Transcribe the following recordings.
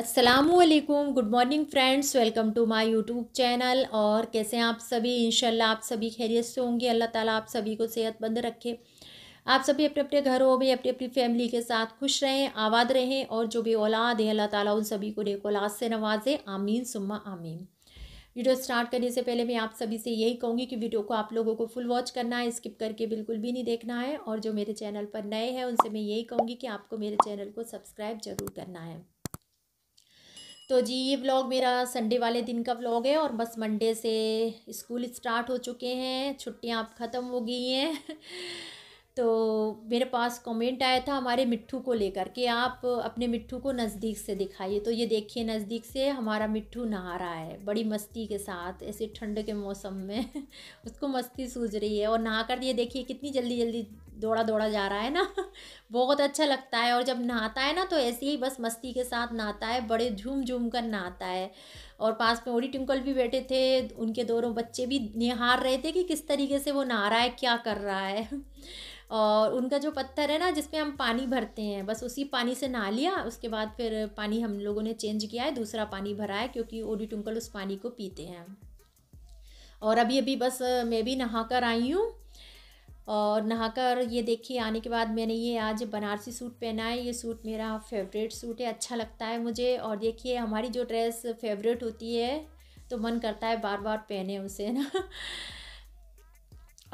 असलकुम good morning friends welcome to my YouTube channel और कैसे हैं आप सभी इनशाला आप सभी खैरियत से होंगे अल्लाह ताला आप सभी को सेहतमंद रखे आप सभी अपने अपने घरों में अपनी अपनी फैमिली के साथ खुश रहें आबाद रहें और जो भी औलाद है अल्लाह ताला उन सभी को नेक औलाद से नवाजे आमीन सुम्मा आमीन वीडियो स्टार्ट करने से पहले मैं आप सभी से यही कहूँगी कि वीडियो को आप लोगों को फुल वॉच करना है स्किप करके बिल्कुल भी नहीं देखना है और जो मेरे चैनल पर नए हैं उनसे मैं यही कहूँगी कि आपको मेरे चैनल को सब्सक्राइब जरूर करना है तो जी ये व्लॉग मेरा संडे वाले दिन का व्लॉग है और बस मंडे से स्कूल स्टार्ट हो चुके हैं छुट्टियां अब ख़त्म हो गई हैं तो मेरे पास कमेंट आया था हमारे मिट्ठू को लेकर कि आप अपने मिट्ठू को नज़दीक से दिखाइए तो ये देखिए नज़दीक से हमारा मिट्ठू नहा रहा है बड़ी मस्ती के साथ ऐसे ठंड के मौसम में उसको मस्ती सूझ रही है और नहा कर ये देखिए कितनी जल्दी जल्दी दौड़ा दौड़ा जा रहा है ना बहुत अच्छा लगता है और जब नहाता है ना तो ऐसे ही बस मस्ती के साथ नहाता है बड़े झूम झूम कर नहाता है और पास में ओडी टिंकल भी बैठे थे उनके दोनों बच्चे भी निहार रहे थे कि किस तरीके से वो नहा रहा है क्या कर रहा है और उनका जो पत्थर है ना जिसमें हम पानी भरते हैं बस उसी पानी से नहा लिया उसके बाद फिर पानी हम लोगों ने चेंज किया है दूसरा पानी भरा है क्योंकि ओडी टिंकल उस पानी को पीते हैं और अभी अभी बस मैं भी नहा कर आई हूँ और नहाकर ये देखिए आने के बाद मैंने ये आज बनारसी सूट पहना है ये सूट मेरा फेवरेट सूट है अच्छा लगता है मुझे और देखिए हमारी जो ड्रेस फेवरेट होती है तो मन करता है बार बार पहने उसे ना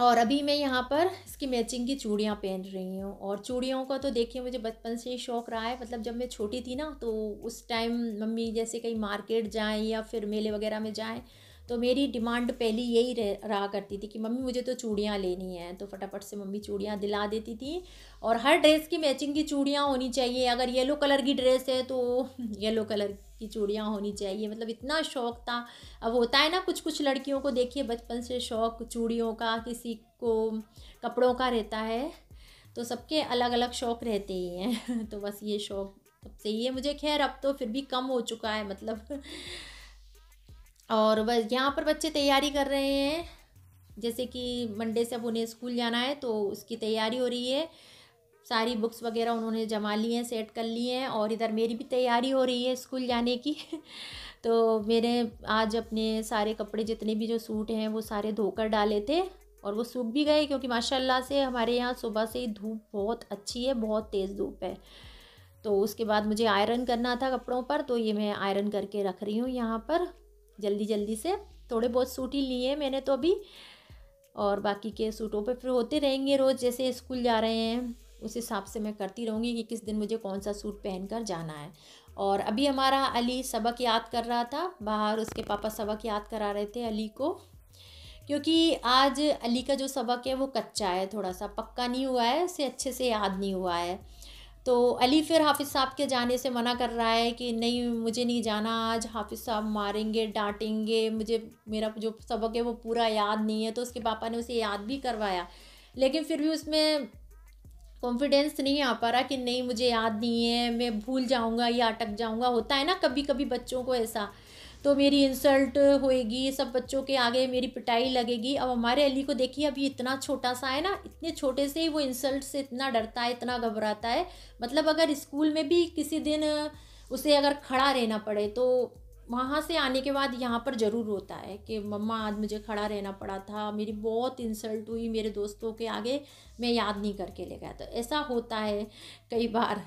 और अभी मैं यहाँ पर इसकी मैचिंग की चूड़ियाँ पहन रही हूँ और चूड़ियों का तो देखिए मुझे बचपन से ही शौक रहा है मतलब जब मैं छोटी थी ना तो उस टाइम मम्मी जैसे कहीं मार्केट जाएँ या फिर मेले वगैरह में जाएँ तो मेरी डिमांड पहली यही रहा करती थी कि मम्मी मुझे तो चूड़ियाँ लेनी है तो फटाफट से मम्मी चूड़ियाँ दिला देती थी और हर ड्रेस की मैचिंग की चूड़ियाँ होनी चाहिए अगर येलो कलर की ड्रेस है तो येलो कलर की चूड़ियाँ होनी चाहिए मतलब इतना शौक था अब होता है ना कुछ कुछ लड़कियों को देखिए बचपन से शौक चूड़ियों का किसी को कपड़ों का रहता है तो सबके अलग अलग शौक रहते ही हैं तो बस ये शौक तब से है मुझे खैर अब तो फिर भी कम हो चुका है मतलब और बस यहाँ पर बच्चे तैयारी कर रहे हैं जैसे कि मंडे से अब उन्हें स्कूल जाना है तो उसकी तैयारी हो रही है सारी बुक्स वगैरह उन्होंने जमा ली हैं सेट कर ली हैं और इधर मेरी भी तैयारी हो रही है स्कूल जाने की तो मैंने आज अपने सारे कपड़े जितने भी जो सूट हैं वो सारे धोकर डाले थे और वो सूख भी गए क्योंकि माशाल्लाह से हमारे यहाँ सुबह से ही धूप बहुत अच्छी है बहुत तेज़ धूप है तो उसके बाद मुझे आयरन करना था कपड़ों पर तो ये मैं आयरन करके रख रही हूँ यहाँ पर जल्दी जल्दी से थोड़े बहुत सूट ही लिए मैंने तो अभी और बाकी के सूटों पे फिर होते रहेंगे रोज़ जैसे स्कूल जा रहे हैं उस हिसाब से मैं करती रहूँगी कि किस दिन मुझे कौन सा सूट पहन कर जाना है और अभी हमारा अली सबक याद कर रहा था बाहर उसके पापा सबक याद करा रहे थे अली को क्योंकि आज अली का जो सबक है वो कच्चा है थोड़ा सा पक्का नहीं हुआ है उसे अच्छे से याद नहीं हुआ है तो अली फिर हाफिज़ साहब के जाने से मना कर रहा है कि नहीं मुझे नहीं जाना आज हाफिज़ साहब मारेंगे डांटेंगे मुझे मेरा जो सबक है वो पूरा याद नहीं है तो उसके पापा ने उसे याद भी करवाया लेकिन फिर भी उसमें कॉन्फिडेंस नहीं आ पा रहा कि नहीं मुझे याद नहीं है मैं भूल जाऊँगा या अटक जाऊँगा होता है ना कभी कभी बच्चों को ऐसा तो मेरी इंसल्ट होएगी सब बच्चों के आगे मेरी पिटाई लगेगी अब हमारे अली को देखिए अभी इतना छोटा सा है ना इतने छोटे से ही वो इंसल्ट से इतना डरता है इतना घबराता है मतलब अगर स्कूल में भी किसी दिन उसे अगर खड़ा रहना पड़े तो वहाँ से आने के बाद यहाँ पर ज़रूर होता है कि मम्मा आज मुझे खड़ा रहना पड़ा था मेरी बहुत इंसल्ट हुई मेरे दोस्तों के आगे मैं याद नहीं करके ले गया तो ऐसा होता है कई बार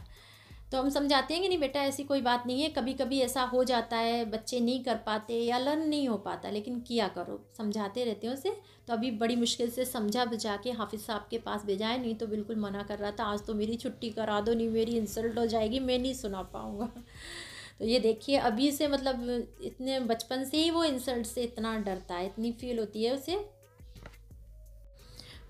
तो हम समझाते हैं कि नहीं बेटा ऐसी कोई बात नहीं है कभी कभी ऐसा हो जाता है बच्चे नहीं कर पाते या लर्न नहीं हो पाता लेकिन किया करो समझाते रहते हैं उसे तो अभी बड़ी मुश्किल से समझा बजा के हाफिज़ साहब के पास भेजाएं नहीं तो बिल्कुल मना कर रहा था आज तो मेरी छुट्टी करा दो नहीं मेरी इंसल्ट हो जाएगी मैं नहीं सुना पाऊँगा तो ये देखिए अभी से मतलब इतने बचपन से ही वो इंसल्ट से इतना डरता है इतनी फील होती है उसे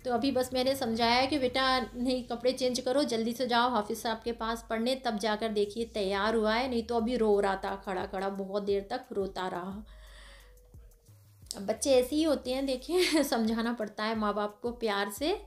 तो अभी बस मैंने समझाया कि बेटा नहीं कपड़े चेंज करो जल्दी से जाओ हाफिज़ साहब के पास पढ़ने तब जाकर देखिए तैयार हुआ है नहीं तो अभी रो रहा था खड़ा खड़ा बहुत देर तक रोता रहा अब बच्चे ऐसे ही होते हैं देखिए समझाना पड़ता है माँ बाप को प्यार से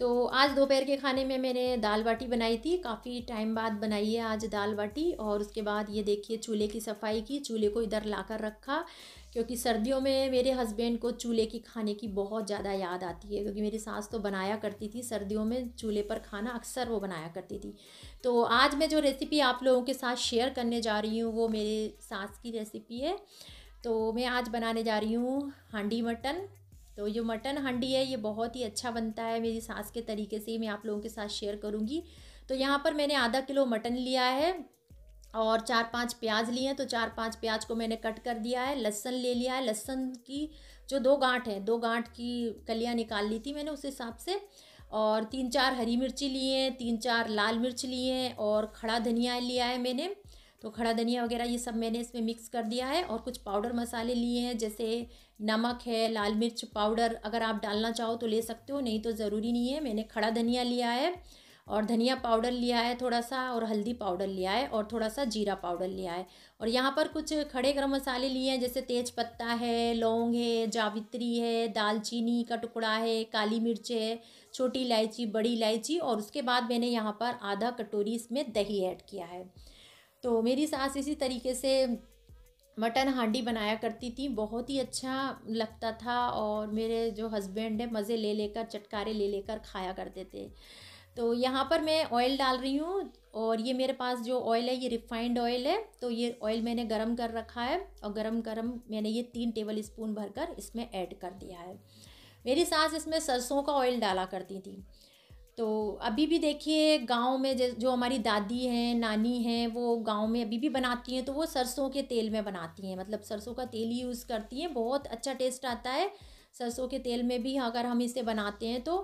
तो आज दोपहर के खाने में मैंने दाल बाटी बनाई थी काफ़ी टाइम बाद बनाई है आज दाल बाटी और उसके बाद ये देखिए चूल्हे की सफाई की चूल्हे को इधर लाकर रखा क्योंकि सर्दियों में मेरे हस्बैंड को चूल्हे की खाने की बहुत ज़्यादा याद आती है क्योंकि मेरी सास तो बनाया करती थी सर्दियों में चूल्हे पर खाना अक्सर वो बनाया करती थी तो आज मैं जो रेसिपी आप लोगों के साथ शेयर करने जा रही हूँ वो मेरे सास की रेसिपी है तो मैं आज बनाने जा रही हूँ हांडी मटन तो ये मटन हांडी है ये बहुत ही अच्छा बनता है मेरी सास के तरीके से ही मैं आप लोगों के साथ शेयर करूँगी तो यहाँ पर मैंने आधा किलो मटन लिया है और चार पांच प्याज लिए हैं तो चार पांच प्याज को मैंने कट कर दिया है लहसन ले लिया है लहसन की जो दो गांठ है दो गांठ की कलियाँ निकाल ली थी मैंने उस हिसाब से और तीन चार हरी मिर्ची लिए हैं तीन चार लाल मिर्च लिए हैं और खड़ा धनिया लिया है मैंने तो खड़ा धनिया वगैरह ये सब मैंने इसमें मिक्स कर दिया है और कुछ पाउडर मसाले लिए हैं जैसे नमक है लाल मिर्च पाउडर अगर आप डालना चाहो तो ले सकते हो नहीं तो ज़रूरी नहीं है मैंने खड़ा धनिया लिया है और धनिया पाउडर लिया है थोड़ा सा और हल्दी पाउडर लिया है और थोड़ा सा जीरा पाउडर लिया है और यहाँ पर कुछ खड़े गर्म मसाले लिए हैं जैसे तेज पत्ता है लौंग है जावित्री है दालचीनी का टुकड़ा है काली मिर्च है छोटी इलायची बड़ी इलायची और उसके बाद मैंने यहाँ पर आधा कटोरी इसमें दही ऐड किया है तो मेरी सास इसी तरीके से मटन हांडी बनाया करती थी बहुत ही अच्छा लगता था और मेरे जो हस्बैंड है मज़े ले लेकर चटकारे ले लेकर खाया करते थे तो यहाँ पर मैं ऑयल डाल रही हूँ और ये मेरे पास जो ऑयल है ये रिफाइंड ऑयल है तो ये ऑयल मैंने गरम कर रखा है और गरम गरम मैंने ये तीन टेबल स्पून भर कर इसमें ऐड कर दिया है मेरी सास इसमें सरसों का ऑयल डाला करती थी तो अभी भी देखिए गांव में जो हमारी दादी हैं नानी हैं वो गांव में अभी भी बनाती हैं तो वो सरसों के तेल में बनाती हैं मतलब सरसों का तेल ही यूज़ करती हैं बहुत अच्छा टेस्ट आता है सरसों के तेल में भी अगर हम इसे बनाते हैं तो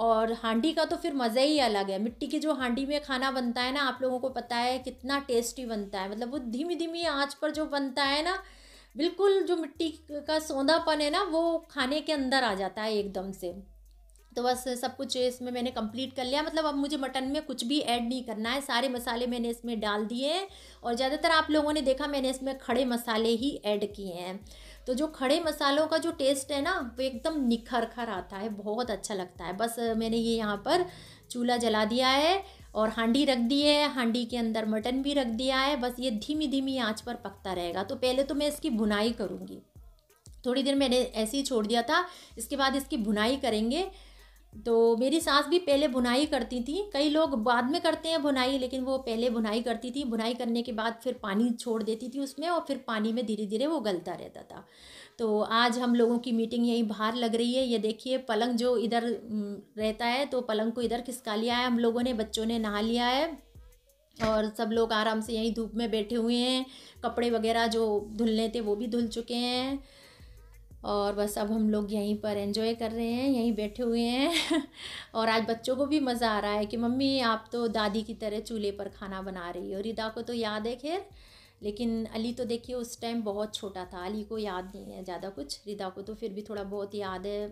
और हांडी का तो फिर मज़ा ही अलग है मिट्टी की जो हांडी में खाना बनता है ना आप लोगों को पता है कितना टेस्टी बनता है मतलब वो धीमी धीमी आँच पर जो बनता है ना बिल्कुल जो मिट्टी का सौंधापन है ना वो खाने के अंदर आ जाता है एकदम से तो बस सब कुछ इसमें मैंने कंप्लीट कर लिया मतलब अब मुझे मटन में कुछ भी ऐड नहीं करना है सारे मसाले मैंने इसमें डाल दिए हैं और ज़्यादातर आप लोगों ने देखा मैंने इसमें खड़े मसाले ही ऐड किए हैं तो जो खड़े मसालों का जो टेस्ट है ना वो एकदम निखर खर आता है बहुत अच्छा लगता है बस मैंने ये यहाँ पर चूल्हा जला दिया है और हांडी रख दी है हांडी के अंदर मटन भी रख दिया है बस ये धीमी धीमी आँच पर पकता रहेगा तो पहले तो मैं इसकी भुनाई करूँगी थोड़ी देर मैंने ऐसे ही छोड़ दिया था इसके बाद इसकी भुनाई करेंगे तो मेरी सास भी पहले बुनाई करती थी कई लोग बाद में करते हैं बुनाई लेकिन वो पहले बुनाई करती थी बुनाई करने के बाद फिर पानी छोड़ देती थी उसमें और फिर पानी में धीरे धीरे वो गलता रहता था तो आज हम लोगों की मीटिंग यहीं बाहर लग रही है ये देखिए पलंग जो इधर रहता है तो पलंग को इधर खिसका लिया है हम लोगों ने बच्चों ने नहा लिया है और सब लोग आराम से यहीं धूप में बैठे हुए हैं कपड़े वगैरह जो धुलने थे वो भी धुल चुके हैं और बस अब हम लोग यहीं पर एंजॉय कर रहे हैं यहीं बैठे हुए हैं और आज बच्चों को भी मज़ा आ रहा है कि मम्मी आप तो दादी की तरह चूल्हे पर खाना बना रही और रिदा को तो याद है खैर लेकिन अली तो देखिए उस टाइम बहुत छोटा था अली को याद नहीं है ज़्यादा कुछ रिदा को तो फिर भी थोड़ा बहुत याद है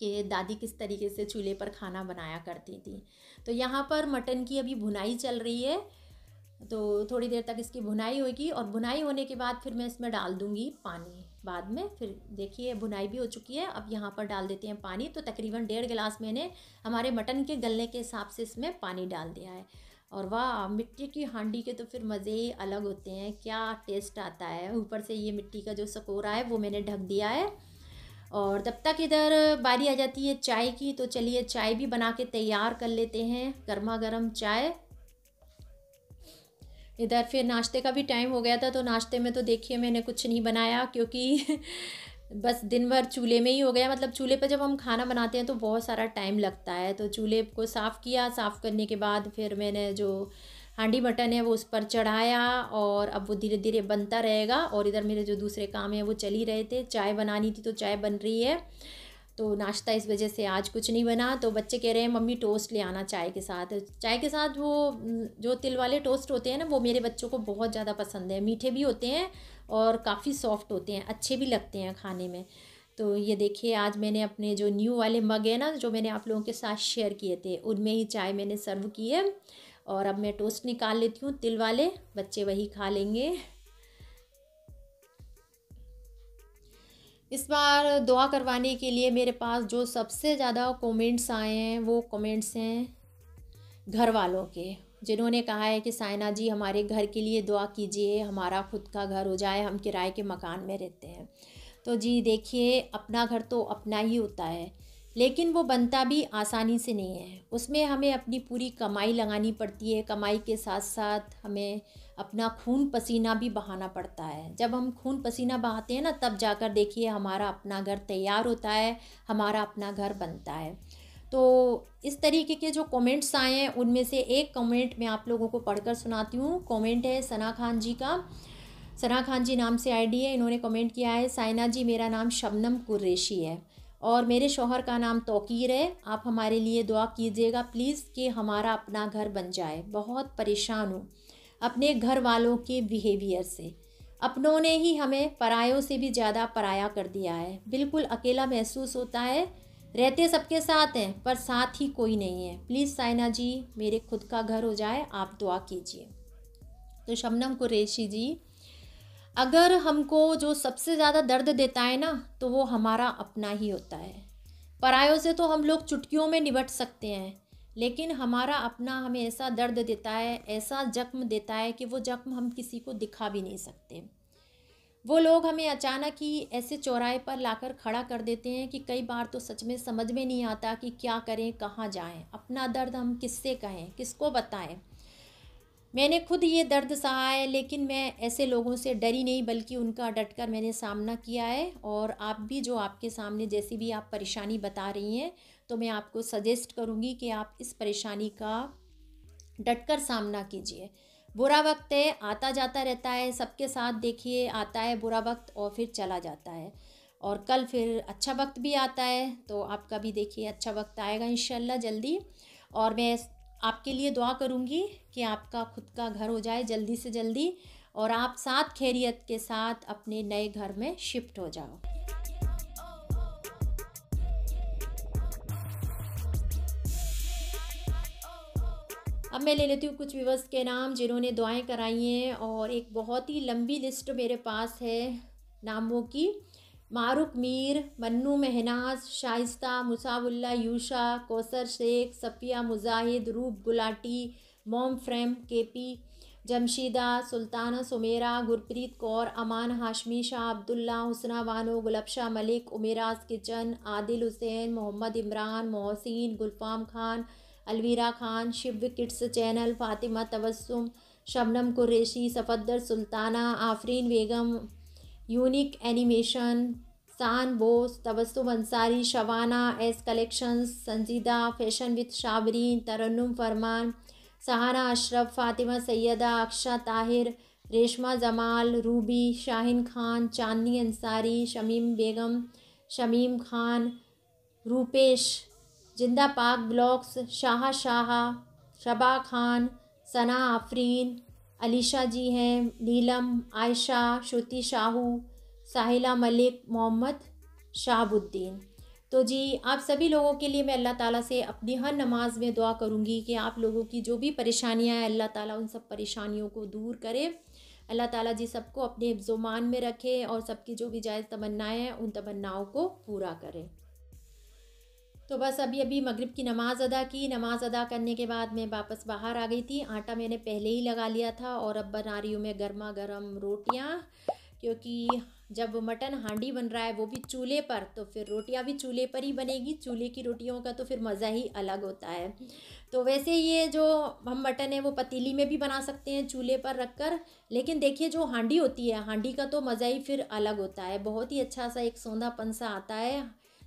कि दादी किस तरीके से चूल्हे पर खाना बनाया करती थी तो यहाँ पर मटन की अभी भुनाई चल रही है तो थोड़ी देर तक इसकी भुनाई होगी और भुनाई होने के बाद फिर मैं इसमें डाल दूँगी पानी बाद में फिर देखिए बुनाई भी हो चुकी है अब यहाँ पर डाल देते हैं पानी तो तकरीबन डेढ़ गिलास मैंने हमारे मटन के गलने के हिसाब से इसमें पानी डाल दिया है और वाह मिट्टी की हांडी के तो फिर मज़े ही अलग होते हैं क्या टेस्ट आता है ऊपर से ये मिट्टी का जो सकोरा है वो मैंने ढक दिया है और तब तक इधर बारी आ जाती है चाय की तो चलिए चाय भी बना के तैयार कर लेते हैं गर्मा गर्म चाय इधर फिर नाश्ते का भी टाइम हो गया था तो नाश्ते में तो देखिए मैंने कुछ नहीं बनाया क्योंकि बस दिन भर चूल्हे में ही हो गया मतलब चूल्हे पर जब हम खाना बनाते हैं तो बहुत सारा टाइम लगता है तो चूल्हे को साफ़ किया साफ़ करने के बाद फिर मैंने जो हांडी मटन है वो उस पर चढ़ाया और अब वो धीरे धीरे बनता रहेगा और इधर मेरे जो दूसरे काम हैं वो चल ही रहे थे चाय बनानी थी तो चाय बन रही है तो नाश्ता इस वजह से आज कुछ नहीं बना तो बच्चे कह रहे हैं मम्मी टोस्ट ले आना चाय के साथ चाय के साथ वो जो तिल वाले टोस्ट होते हैं ना वो मेरे बच्चों को बहुत ज़्यादा पसंद है मीठे भी होते हैं और काफ़ी सॉफ्ट होते हैं अच्छे भी लगते हैं खाने में तो ये देखिए आज मैंने अपने जो न्यू वाले मग है ना जो मैंने आप लोगों के साथ शेयर किए थे उनमें ही चाय मैंने सर्व की है और अब मैं टोस्ट निकाल लेती हूँ तिल वाले बच्चे वही खा लेंगे इस बार दुआ करवाने के लिए मेरे पास जो सबसे ज़्यादा कमेंट्स आए हैं वो कमेंट्स हैं घर वालों के जिन्होंने कहा है कि साइना जी हमारे घर के लिए दुआ कीजिए हमारा खुद का घर हो जाए हम किराए के मकान में रहते हैं तो जी देखिए अपना घर तो अपना ही होता है लेकिन वो बनता भी आसानी से नहीं है उसमें हमें अपनी पूरी कमाई लगानी पड़ती है कमाई के साथ साथ हमें अपना खून पसीना भी बहाना पड़ता है जब हम खून पसीना बहाते हैं ना तब जाकर देखिए हमारा अपना घर तैयार होता है हमारा अपना घर बनता है तो इस तरीके के जो कमेंट्स आए हैं उनमें से एक कमेंट मैं आप लोगों को पढ़कर सुनाती हूँ कमेंट है सना खान जी का सना खान जी नाम से आईडी है इन्होंने कमेंट किया है साइना जी मेरा नाम शबनम कुरेशी है और मेरे शोहर का नाम तोकीर है आप हमारे लिए दुआ कीजिएगा प्लीज़ कि हमारा अपना घर बन जाए बहुत परेशान हूँ अपने घर वालों के बिहेवियर से अपनों ने ही हमें परायों से भी ज़्यादा पराया कर दिया है बिल्कुल अकेला महसूस होता है रहते सबके साथ हैं पर साथ ही कोई नहीं है प्लीज़ साइना जी मेरे खुद का घर हो जाए आप दुआ कीजिए तो शबनम कुरेशी जी अगर हमको जो सबसे ज़्यादा दर्द देता है ना तो वो हमारा अपना ही होता है परायों से तो हम लोग चुटकियों में निबट सकते हैं लेकिन हमारा अपना हमें ऐसा दर्द देता है ऐसा जख्म देता है कि वो जख्म हम किसी को दिखा भी नहीं सकते वो लोग हमें अचानक ही ऐसे चौराहे पर लाकर खड़ा कर देते हैं कि कई बार तो सच में समझ में नहीं आता कि क्या करें कहाँ जाएं अपना दर्द हम किससे कहें किसको बताएं मैंने खुद ये दर्द सहा है लेकिन मैं ऐसे लोगों से डरी नहीं बल्कि उनका डट कर मैंने सामना किया है और आप भी जो आपके सामने जैसी भी आप परेशानी बता रही हैं तो मैं आपको सजेस्ट करूँगी कि आप इस परेशानी का डट कर सामना कीजिए बुरा वक्त है आता जाता रहता है सबके साथ देखिए आता है बुरा वक्त और फिर चला जाता है और कल फिर अच्छा वक्त भी आता है तो आपका भी देखिए अच्छा वक्त आएगा इन जल्दी और मैं आपके लिए दुआ करूँगी कि आपका खुद का घर हो जाए जल्दी से जल्दी और आप साथ खैरियत के साथ अपने नए घर में शिफ्ट हो जाओ अब मैं ले लेती हूँ कुछ विवर्स के नाम जिन्होंने दुआएं कराई हैं और एक बहुत ही लंबी लिस्ट मेरे पास है नामों की मारुक मीर मन्नू महनाज शाइस्ता मुसाउल्ला यूशा कौसर शेख सफ़िया मुजाहिद रूप Gulati mom frame K P Jamshida Sultana Sumera Gurpreet Kaur Aman Hashmi Shah Abdullah Husna Bano Gulbshah Malik Umeraj kitchen Adil Hussain Mohammad Imran Mohsin Gulfam Khan Alvira Khan Shiv kids channel Fatima Tabassum Shabnam Qureshi Safdar Sultana Afreen Begum unique animation San Bose Tabassum Ansari Shabana S collections Sanjida fashion with Shabrin Tarannum Farman Sahana Ashraf Fatima Saida Aksha Tahir Reshma Jamal Ruby Shahin Khan Chandni Ansari Shamim बेगम शमीम खान रूपेश जिंदा पाक ब्लॉक्स शाह शाह शबा खान सना आफरीन अलीशा जी हैं नीलम आयशा श्रुति शाहू साहिला मलिक मोहम्मद शाहबुद्दीन तो जी आप सभी लोगों के लिए मैं अल्लाह ताला से अपनी हर नमाज में दुआ करूँगी कि आप लोगों की जो भी परेशानियाँ हैं अल्लाह ताला उन सब परेशानियों को दूर करे अल्लाह ताला जी सबको अपने हिफ्जुमान में रखे और सबकी जो भी जायज़ तमन्नाएँ हैं उन तमन्नाओं को पूरा करें तो बस अभी अभी मगरिब की नमाज़ अदा की नमाज़ अदा करने के बाद मैं वापस बाहर आ गई थी आटा मैंने पहले ही लगा लिया था और अब बना रही हूँ मैं गर्मा गर्म रोटियाँ क्योंकि जब मटन हांडी बन रहा है वो भी चूल्हे पर तो फिर रोटियाँ भी चूल्हे पर ही बनेगी चूल्हे की रोटियों का तो फिर मज़ा ही अलग होता है तो वैसे ये जो हम मटन है वो पतीली में भी बना सकते हैं चूल्हे पर रख कर लेकिन देखिए जो हांडी होती है हांडी का तो मज़ा ही फिर अलग होता है बहुत ही अच्छा सा एक सौंधापन सा आता है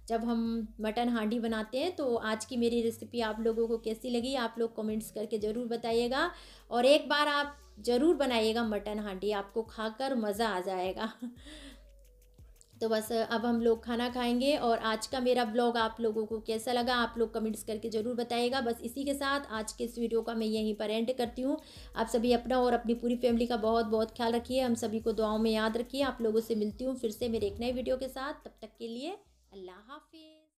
जब हम मटन हांडी बनाते हैं तो आज की मेरी रेसिपी आप लोगों को कैसी लगी आप लोग कमेंट्स करके ज़रूर बताइएगा और एक बार आप ज़रूर बनाइएगा मटन हांडी आपको खाकर मज़ा आ जाएगा तो बस अब हम लोग खाना खाएंगे और आज का मेरा ब्लॉग आप लोगों को कैसा लगा आप लोग कमेंट्स करके ज़रूर बताइएगा बस इसी के साथ आज के इस वीडियो का मैं यहीं पर एंड करती हूँ आप सभी अपना और अपनी पूरी फैमिली का बहुत बहुत ख्याल रखिए हम सभी को दुआओं में याद रखिए आप लोगों से मिलती हूँ फिर से मेरे एक नए वीडियो के साथ तब तक के लिए الله حافظ